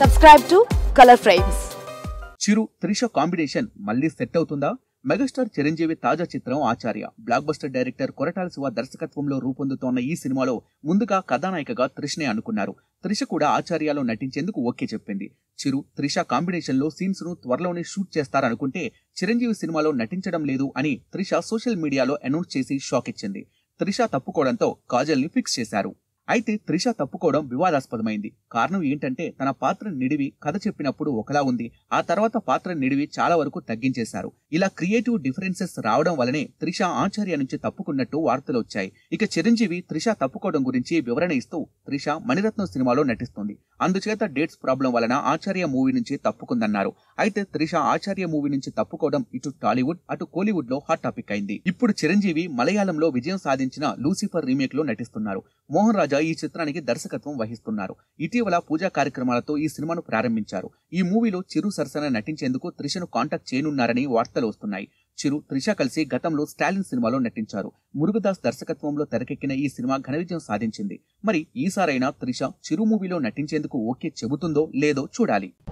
subscribe to colour frames Chiru Trisha combination మళ్ళీ set అవుతుందా megastar Chiranjeevi తాజా చిత్రం Acharya blockbuster director Koratala Siva దర్శకత్వంలో రూపొందుతోన్న ఈ సినిమాలో ముందుగా కథానాయికగా త్రిష్నే అనుకున్నారు త్రిష కూడా ఆచార్యలో నటించేందుకు ఓకే చెప్పింది చిరు త్రిష కాంబినేషన్లో సీన్స్ను త్వరలోనే షూట్ చేస్తారనుకుంటే చిరంజీవి సినిమాలో నటించడం లేదు అని త్రిష సోషల్ మీడియాలో అనౌన్స్ చేసి షాక్ ఇచ్చింది త్రిష తప్పుకోవడంతో కాజల్ని ఫిక్స్ చేశారు అయితే త్రిష తప్పుకోవడం వివాదాస్పదమైంది కారణం ఏంటంటే తన పాత్ర నిడివి కథ చెప్పినప్పుడు ఒకలా ఉంది ఆ తర్వాత పాత్ర నిడివి చాలా వరకు తగ్గించేశారు ఇలా క్రియేటివ్ డిఫరెన్సెస్ రావడం వలనే త్రిష ఆచార్య నుంచి తప్పుకున్నట్టు వార్తలు వచ్చాయి ఇక చిరంజీవి త్రిష తప్పుకోవడం గురించి వివరణ ఇస్తూ త్రిష మణిరత్నం సినిమాలో నటిస్తుంది అందుచేత డేట్స్ ప్రాబ్లం వలన ఆచార్య మూవీ నుంచి తప్పుకుందన్నారు అయితే త్రిష ఆచార్య మూవీ నుంచి తప్పుకోవడం ఇటు టాలీవుడ్ అటు కోలీవుడ్ లో హాట్ టాపిక్ అయింది ఇప్పుడు చిరంజీవి మలయాళంలో విజయం సాధించిన లూసిఫర్ రీమేక్ లో నటిస్తున్నారు మోహన్ రాజా ఈ చిత్రానికి దర్శకత్వం వహిస్తున్నారు ఇటీవల పూజా కార్యక్రమాలతో ఈ సినిమాను ప్రారంభించారు ఈ మూవీలో చిరు సరసన నటించేందుకు త్రిషను కాంటాక్ట్ చేయనున్నారని వార్తలు వస్తున్నాయి చిరు త్రిష కలిసి గతంలో స్టాలిన్ సినిమాలో నటించారు మురుగదాస్ దర్శకత్వంలో తెరకెక్కిన ఈ సినిమా ఘన విజయం సాధించింది మరి ఈసారైనా త్రిష చిరు మూవీలో నటించేందుకు ఓకే చెబుతుందో లేదో చూడాలి